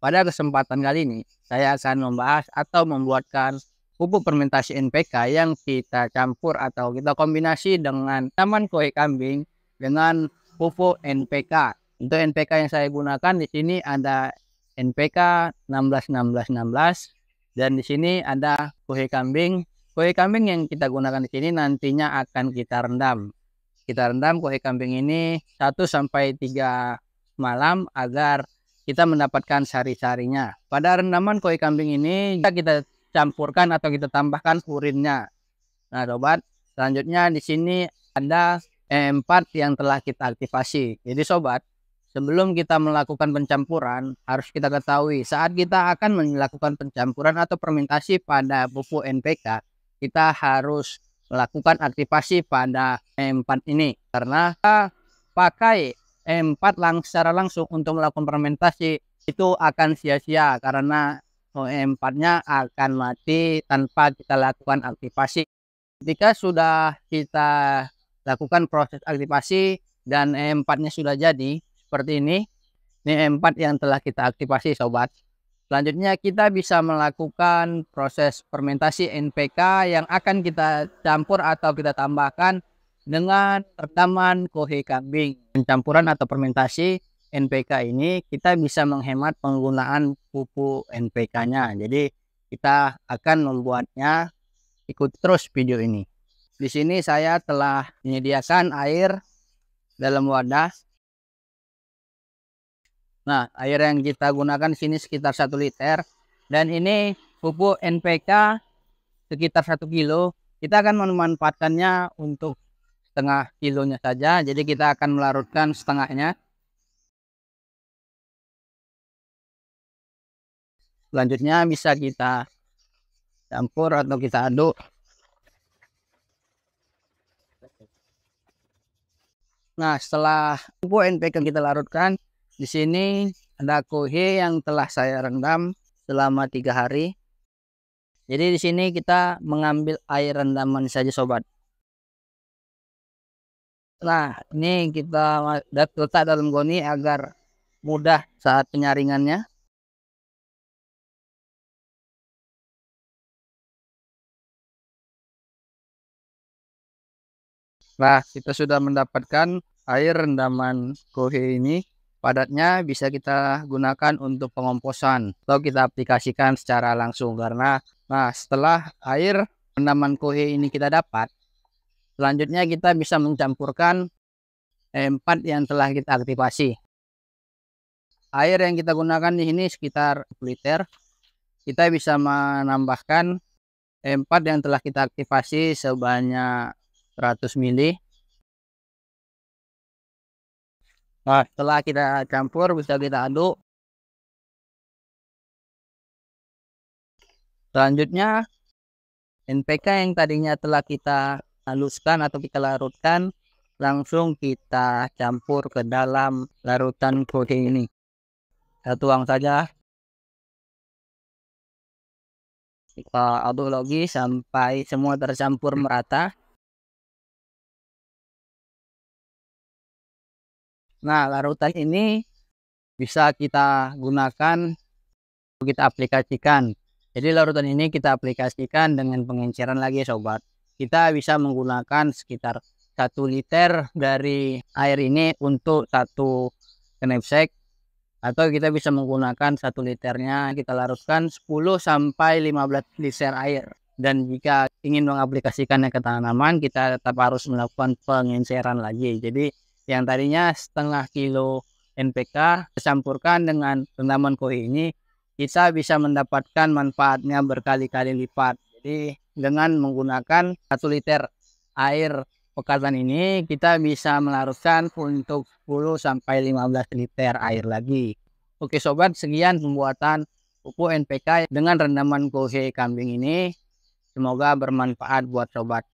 Pada kesempatan kali ini, saya akan membahas atau membuatkan pupuk fermentasi NPK yang kita campur atau kita kombinasi dengan taman koi kambing dengan pupuk NPK. Untuk NPK yang saya gunakan di sini ada NPK 16-16-16 dan di sini ada koi kambing. Koi kambing yang kita gunakan di sini nantinya akan kita rendam. Kita rendam koi kambing ini 1 sampai 3 malam agar kita mendapatkan sari-sarinya. Pada rendaman koi kambing ini kita campurkan atau kita tambahkan urinnya. Nah, sobat, selanjutnya di sini ada E4 yang telah kita aktifasi. Jadi sobat, sebelum kita melakukan pencampuran, harus kita ketahui saat kita akan melakukan pencampuran atau fermentasi pada pupuk NPK, kita harus melakukan aktivasi pada E4 ini karena kita pakai M4 lang secara langsung untuk melakukan fermentasi itu akan sia-sia karena oh, m 4 nya akan mati tanpa kita lakukan aktivasi. Ketika sudah kita lakukan proses aktivasi dan m 4 nya sudah jadi seperti ini. Ini m 4 yang telah kita aktivasi sobat. Selanjutnya kita bisa melakukan proses fermentasi NPK yang akan kita campur atau kita tambahkan dengan pertaman kohe kambing. Pencampuran atau fermentasi NPK ini kita bisa menghemat penggunaan pupuk NPK-nya. Jadi kita akan membuatnya ikut terus video ini. Di sini saya telah menyediakan air dalam wadah. Nah, air yang kita gunakan sini sekitar 1 liter dan ini pupuk NPK sekitar 1 kilo. Kita akan memanfaatkannya untuk setengah kilonya saja jadi kita akan melarutkan setengahnya selanjutnya bisa kita campur atau kita aduk nah setelah pupuk NPK kita larutkan di sini ada kohe yang telah saya rendam selama tiga hari jadi di sini kita mengambil air rendaman saja sobat Nah, ini kita letak dalam goni agar mudah saat penyaringannya. Nah, kita sudah mendapatkan air rendaman kohe ini. Padatnya bisa kita gunakan untuk pengomposan atau kita aplikasikan secara langsung karena nah setelah air rendaman kohe ini kita dapat, Selanjutnya kita bisa mencampurkan eh, m 4 yang telah kita aktivasi. Air yang kita gunakan di sini sekitar liter. Kita bisa menambahkan eh, m 4 yang telah kita aktivasi sebanyak 100 ml. Nah, setelah kita campur bisa kita aduk. Selanjutnya NPK yang tadinya telah kita haluskan atau kita larutkan langsung kita campur ke dalam larutan kode ini kita tuang saja kita aduk lagi sampai semua tercampur merata nah larutan ini bisa kita gunakan kita aplikasikan jadi larutan ini kita aplikasikan dengan pengenceran lagi sobat kita bisa menggunakan sekitar satu liter dari air ini untuk satu knapsack atau kita bisa menggunakan satu liternya kita larutkan 10 sampai 15 liter air dan jika ingin mengaplikasikannya ke tanaman kita tetap harus melakukan pengenceran lagi jadi yang tadinya setengah kilo NPK dicampurkan dengan tanaman koi ini kita bisa mendapatkan manfaatnya berkali-kali lipat jadi dengan menggunakan satu liter air pekatan ini kita bisa melarutkan untuk 10 sampai 15 liter air lagi. Oke sobat, sekian pembuatan pupuk NPK dengan rendaman kohe kambing ini. Semoga bermanfaat buat sobat.